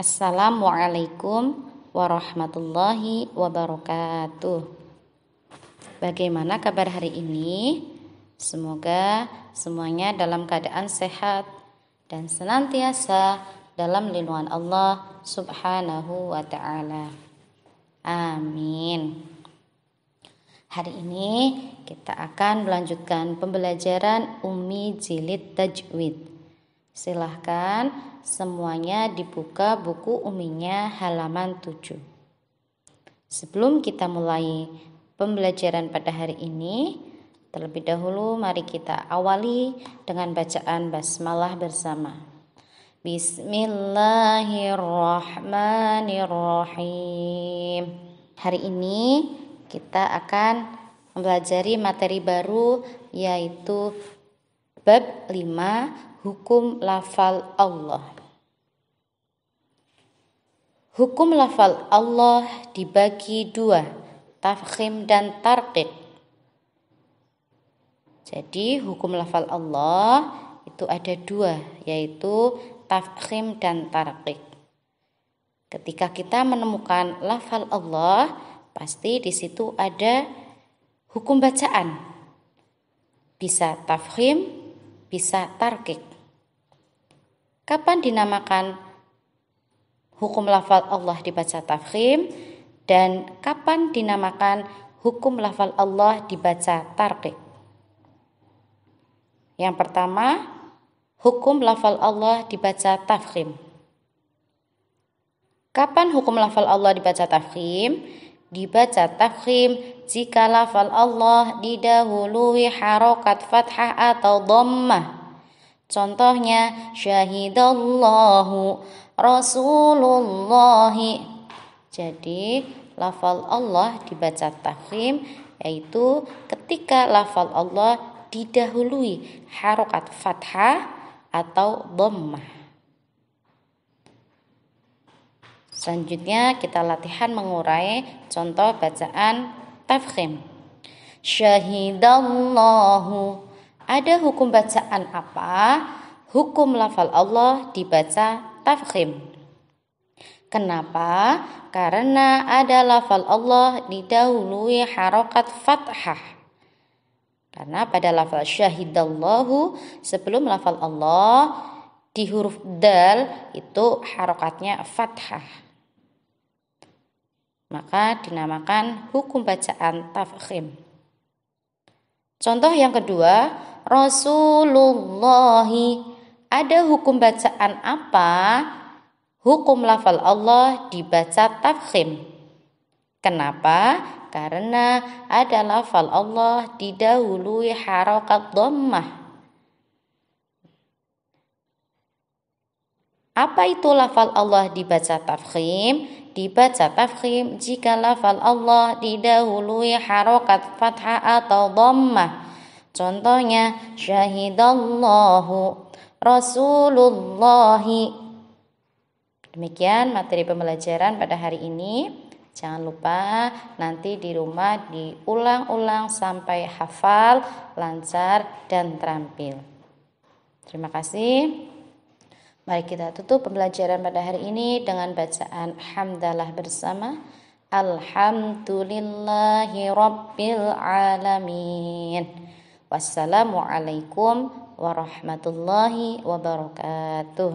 Assalamualaikum warahmatullahi wabarakatuh. Bagaimana kabar hari ini? Semoga semuanya dalam keadaan sehat dan senantiasa dalam lindungan Allah Subhanahu wa taala. Amin. Hari ini kita akan melanjutkan pembelajaran Umi Jilid Tajwid. Silahkan semuanya dibuka buku uminya halaman 7. Sebelum kita mulai pembelajaran pada hari ini, terlebih dahulu mari kita awali dengan bacaan basmalah bersama. Bismillahirrahmanirrahim. Hari ini kita akan mempelajari materi baru yaitu Bab 5 Hukum lafal Allah Hukum lafal Allah dibagi dua Tafkhim dan tarqiq Jadi hukum lafal Allah itu ada dua Yaitu tafkhim dan tarqiq Ketika kita menemukan lafal Allah Pasti di situ ada hukum bacaan Bisa tafkhim bisa tarkik. Kapan dinamakan hukum lafal Allah dibaca tafkhim dan kapan dinamakan hukum lafal Allah dibaca tarkik? Yang pertama, hukum lafal Allah dibaca tafkhim. Kapan hukum lafal Allah dibaca tafkhim? dibaca tafkhim jika lafal Allah didahului harokat fathah atau dhammah. Contohnya syahidallahu Rasulullah. Jadi lafal Allah dibaca tafkhim yaitu ketika lafal Allah didahului harokat fathah atau dhammah. Selanjutnya kita latihan mengurai contoh bacaan tafkhim. Syahidallahu. Ada hukum bacaan apa? Hukum lafal Allah dibaca tafkhim. Kenapa? Karena ada lafal Allah didahului harokat fathah. Karena pada lafal syahidallahu sebelum lafal Allah di huruf dal itu harokatnya fathah maka dinamakan hukum bacaan tafkhim. Contoh yang kedua, Rasulullah. Ada hukum bacaan apa? Hukum lafal Allah dibaca tafkhim. Kenapa? Karena ada lafal Allah didahului harokat dhammah. Apa itu lafal Allah dibaca tafkhim? dibaca tafkhim jika lafal Allah didahului harokat fathah atau dhammah. Contohnya syahidallahu Rasulullah. Demikian materi pembelajaran pada hari ini. Jangan lupa nanti di rumah diulang-ulang sampai hafal, lancar, dan terampil. Terima kasih. Mari kita tutup pembelajaran pada hari ini dengan bacaan hamdalah bersama. Alhamdulillahi Rabbil Alamin Wassalamualaikum warahmatullahi wabarakatuh